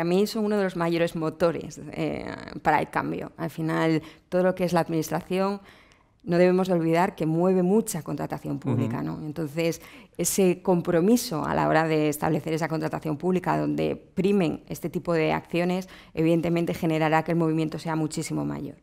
A mí son uno de los mayores motores eh, para el cambio. Al final, todo lo que es la administración, no debemos olvidar que mueve mucha contratación pública, ¿no? Entonces, ese compromiso a la hora de establecer esa contratación pública donde primen este tipo de acciones, evidentemente generará que el movimiento sea muchísimo mayor.